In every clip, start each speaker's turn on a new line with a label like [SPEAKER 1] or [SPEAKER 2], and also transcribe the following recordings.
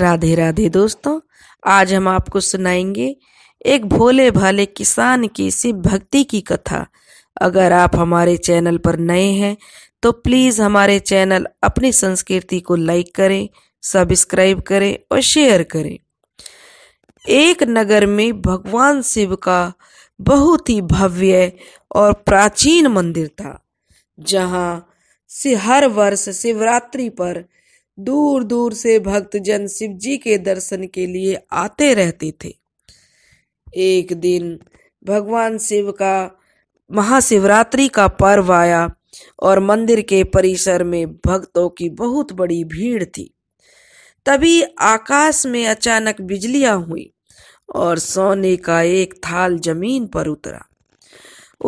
[SPEAKER 1] राधे राधे दोस्तों आज हम आपको सुनाएंगे एक भोले भाले किसान की शिव भक्ति की कथा अगर आप हमारे चैनल पर नए हैं तो प्लीज़ हमारे चैनल अपनी संस्कृति को लाइक करें सब्सक्राइब करें और शेयर करें एक नगर में भगवान शिव का बहुत ही भव्य और प्राचीन मंदिर था जहाँ से हर वर्ष शिवरात्रि पर दूर दूर से भक्त जन शिव जी के दर्शन के लिए आते रहते थे एक दिन भगवान शिव का महाशिवरात्रि का पर्व आया और मंदिर के परिसर में भक्तों की बहुत बड़ी भीड़ थी तभी आकाश में अचानक बिजलियां हुई और सोने का एक थाल जमीन पर उतरा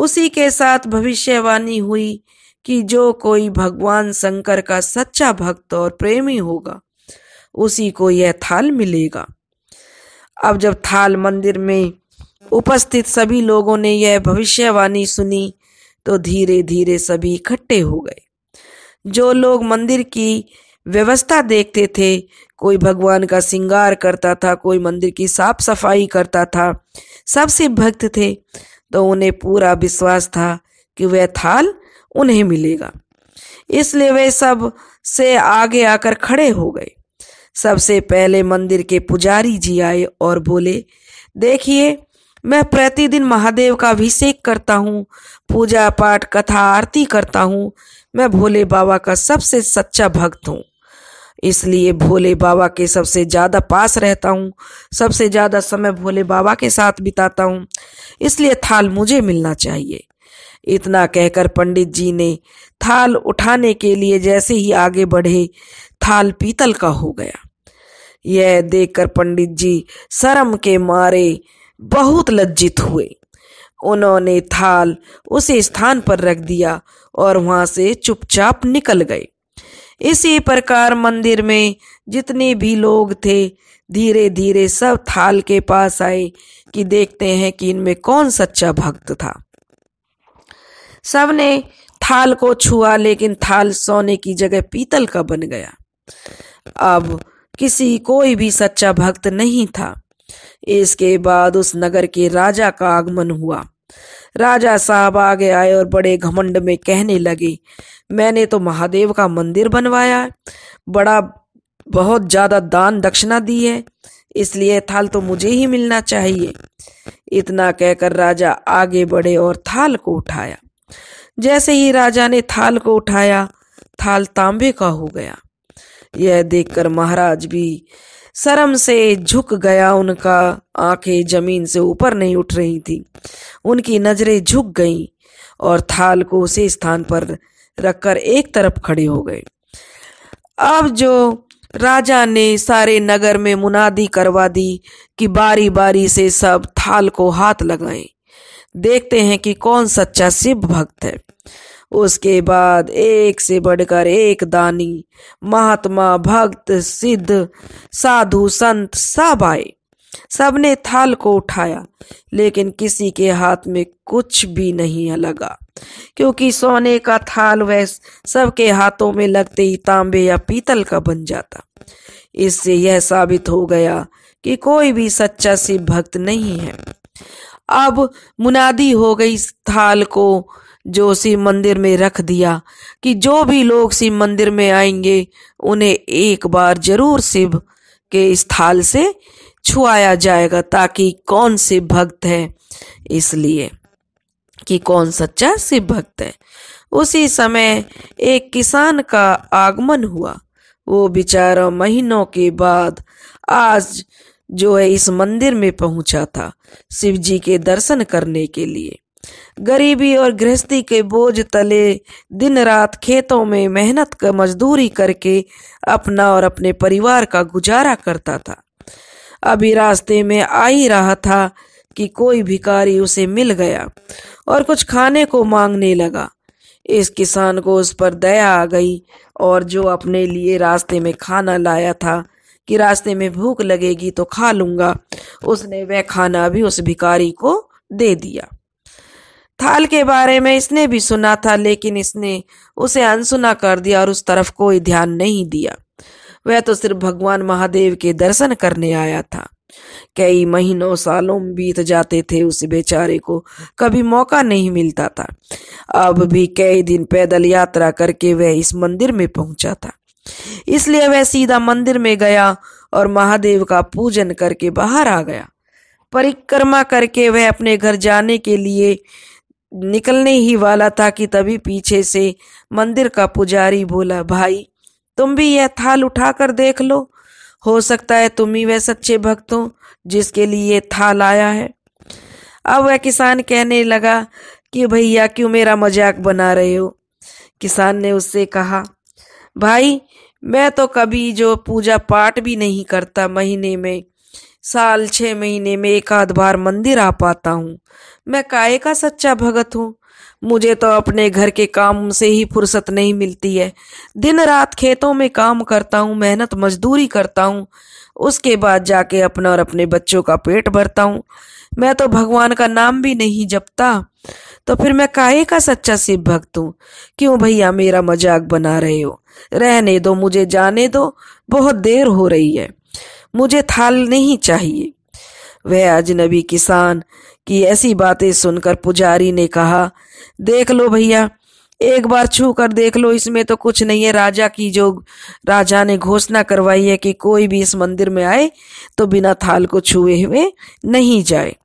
[SPEAKER 1] उसी के साथ भविष्यवाणी हुई कि जो कोई भगवान शंकर का सच्चा भक्त और प्रेमी होगा उसी को यह थाल मिलेगा अब जब थाल मंदिर में उपस्थित सभी लोगों ने यह भविष्यवाणी सुनी तो धीरे धीरे सभी इकट्ठे हो गए जो लोग मंदिर की व्यवस्था देखते थे कोई भगवान का श्रृंगार करता था कोई मंदिर की साफ सफाई करता था सबसे भक्त थे तो उन्हें पूरा विश्वास था कि वह थाल उन्हें मिलेगा इसलिए वे सब से आगे आकर खड़े हो गए सबसे पहले मंदिर के पुजारी जी आए और बोले देखिए मैं प्रतिदिन महादेव का अभिषेक करता हूँ पूजा पाठ कथा आरती करता हूँ मैं भोले बाबा का सबसे सच्चा भक्त हूँ इसलिए भोले बाबा के सबसे ज़्यादा पास रहता हूँ सबसे ज़्यादा समय भोले बाबा के साथ बिताता हूँ इसलिए थाल मुझे मिलना चाहिए इतना कहकर पंडित जी ने थाल उठाने के लिए जैसे ही आगे बढ़े थाल पीतल का हो गया यह देखकर पंडित जी शर्म के मारे बहुत लज्जित हुए उन्होंने थाल उसे स्थान पर रख दिया और वहां से चुपचाप निकल गए इसी प्रकार मंदिर में जितने भी लोग थे धीरे धीरे सब थाल के पास आए कि देखते हैं कि इनमें कौन सच्चा भक्त था सबने थाल को छुआ लेकिन थाल सोने की जगह पीतल का बन गया अब किसी कोई भी सच्चा भक्त नहीं था इसके बाद उस नगर के राजा का आगमन हुआ राजा साहब आगे आए और बड़े घमंड में कहने लगे मैंने तो महादेव का मंदिर बनवाया बड़ा बहुत ज़्यादा दान दक्षिणा दी है इसलिए थाल तो मुझे ही मिलना चाहिए इतना कहकर राजा आगे बढ़े और थाल को उठाया जैसे ही राजा ने थाल को उठाया थाल तांबे का हो गया यह देखकर महाराज भी शर्म से झुक गया उनका आंखें जमीन से ऊपर नहीं उठ रही थी उनकी नजरें झुक गईं और थाल को उसी स्थान पर रखकर एक तरफ खड़े हो गए अब जो राजा ने सारे नगर में मुनादी करवा दी कि बारी बारी से सब थाल को हाथ लगाएं देखते हैं कि कौन सच्चा शिव भक्त है उसके बाद एक से बढ़कर एक दानी महात्मा भक्त सिद्ध साधु संत सब आए सबने थाल को उठाया लेकिन किसी के हाथ में कुछ भी नहीं लगा क्योंकि सोने का थाल वह सबके हाथों में लगते ही तांबे या पीतल का बन जाता इससे यह साबित हो गया कि कोई भी सच्चा शिव भक्त नहीं है अब मुनादी हो गई इस थाल को जो शिव मंदिर में रख दिया कि जो भी लोग शिव मंदिर में आएंगे उन्हें एक बार जरूर शिव के इस थाल से छुआया जाएगा ताकि कौन शिव भक्त है इसलिए कि कौन सच्चा शिव भक्त है उसी समय एक किसान का आगमन हुआ वो बेचारा महीनों के बाद आज जो है इस मंदिर में पहुंचा था शिव जी के दर्शन करने के लिए गरीबी और गृहस्थी के बोझ तले दिन रात खेतों में मेहनत कर मजदूरी करके अपना और अपने परिवार का गुजारा करता था अभी रास्ते में आ ही रहा था कि कोई भिकारी उसे मिल गया और कुछ खाने को मांगने लगा इस किसान को उस पर दया आ गई और जो अपने लिए रास्ते में खाना लाया था कि रास्ते में भूख लगेगी तो खा लूंगा उसने वह खाना भी उस भिकारी को दे दिया थाल के बारे में इसने भी सुना था लेकिन इसने उसे अनसुना कर दिया और उस तरफ कोई ध्यान नहीं दिया वह तो सिर्फ भगवान महादेव के दर्शन करने आया था कई महीनों सालों बीत जाते थे उस बेचारे को कभी मौका नहीं मिलता था अब भी कई दिन पैदल यात्रा करके वह इस मंदिर में पहुंचा था इसलिए वह सीधा मंदिर में गया और महादेव का पूजन करके बाहर आ गया परिक्रमा करके वह अपने घर जाने के लिए निकलने ही वाला था कि तभी पीछे से मंदिर का पुजारी बोला भाई तुम भी यह थाल उठा कर देख लो हो सकता है तुम ही वह सच्चे भक्त हो जिसके लिए थाल आया है अब वह किसान कहने लगा कि भैया क्यों मेरा मजाक बना रहे हो किसान ने उससे कहा भाई मैं तो कभी जो पूजा पाठ भी नहीं करता महीने में साल छः महीने में एक आध बार मंदिर आ पाता हूँ मैं काये का सच्चा भगत हूँ मुझे तो अपने घर के काम से ही फुर्सत नहीं मिलती है दिन रात खेतों में काम करता हूँ मेहनत मजदूरी करता हूँ उसके बाद जाके अपना और अपने बच्चों का पेट भरता हूँ मैं तो भगवान का नाम भी नहीं जपता तो फिर मैं काय का सच्चा शिव भक्त हूँ क्यों भैया मेरा मजाक बना रहे हो रहने दो मुझे जाने दो बहुत देर हो रही है मुझे थाल नहीं चाहिए वह अजनबी किसान की ऐसी बातें सुनकर पुजारी ने कहा देख लो भैया एक बार छू कर देख लो इसमें तो कुछ नहीं है राजा की जो राजा ने घोषणा करवाई है कि कोई भी इस मंदिर में आए तो बिना थाल को छुए हुए नहीं जाए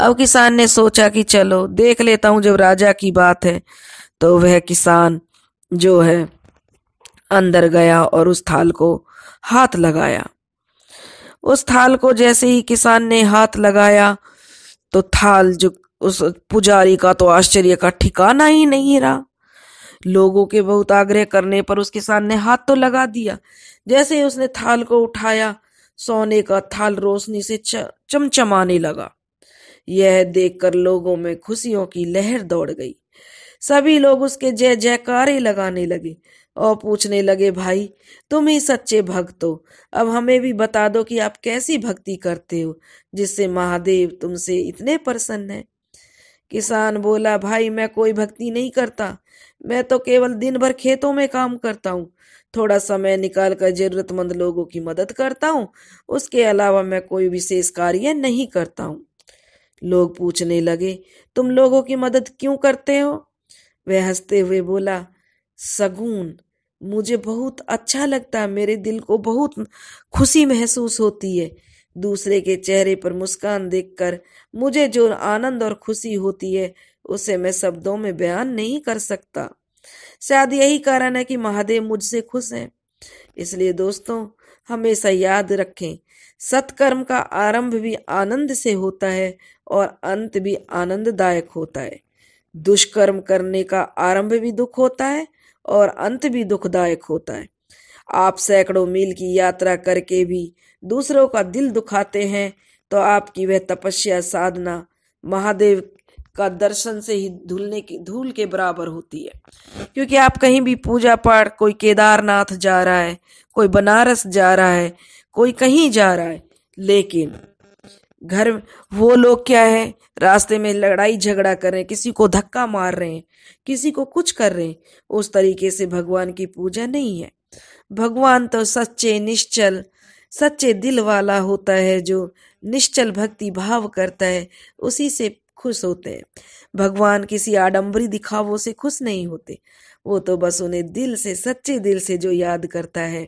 [SPEAKER 1] अब किसान ने सोचा कि चलो देख लेता हूं जब राजा की बात है तो वह किसान जो है अंदर गया और उस थाल को हाथ लगाया उस थाल को जैसे ही किसान ने हाथ लगाया तो थाल जो उस पुजारी का तो आश्चर्य का ठिकाना ही नहीं रहा लोगों के बहुत आग्रह करने पर उस किसान ने हाथ तो लगा दिया जैसे ही उसने थाल को उठाया सोने का थाल रोशनी से चमचमाने लगा यह देखकर लोगों में खुशियों की लहर दौड़ गई सभी लोग उसके जय जयकारे लगाने लगे और पूछने लगे भाई तुम ही सच्चे भक्त हो अब हमें भी बता दो कि आप कैसी भक्ति करते हो जिससे महादेव तुमसे इतने प्रसन्न है किसान बोला भाई मैं कोई भक्ति नहीं करता मैं तो केवल दिन भर खेतों में काम करता हूँ थोड़ा समय निकाल कर जरूरतमंद लोगों की मदद करता हूँ उसके अलावा मैं कोई विशेष कार्य नहीं करता हूँ लोग पूछने लगे तुम लोगों की मदद क्यों करते हो वह हंसते हुए बोला सगुन मुझे बहुत अच्छा लगता है मेरे दिल को बहुत खुशी महसूस होती है दूसरे के चेहरे पर मुस्कान देखकर मुझे जो आनंद और खुशी होती है उसे मैं शब्दों में बयान नहीं कर सकता शायद यही कारण है कि महादेव मुझसे खुश हैं इसलिए दोस्तों हमेशा याद रखें सत्कर्म का आरंभ भी आनंद से होता है और अंत भी आनंददायक होता है दुष्कर्म करने का आरंभ भी दुख होता है और अंत भी दुखदायक होता है आप सैकड़ों मील की यात्रा करके भी दूसरों का दिल दुखाते हैं तो आपकी वह तपस्या साधना महादेव का दर्शन से ही धुलने की धूल के बराबर होती है क्योंकि आप कहीं भी पूजा पाठ कोई केदारनाथ जा रहा है कोई बनारस जा रहा है कोई कहीं जा रहा है लेकिन घर वो लोग क्या है रास्ते में लड़ाई झगड़ा कर रहे हैं किसी को धक्का मार रहे हैं किसी को कुछ कर रहे हैं उस तरीके से भगवान की पूजा नहीं है भगवान तो सच्चे निश्चल सच्चे दिल वाला होता है जो निश्चल भक्ति भाव करता है उसी से खुश होते हैं भगवान किसी आडंबरी दिखावों से खुश नहीं होते वो तो बस उन्हें दिल से सच्चे दिल से जो याद करता है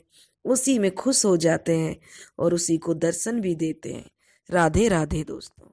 [SPEAKER 1] उसी में खुश हो जाते हैं और उसी को दर्शन भी देते हैं राधे राधे दोस्तों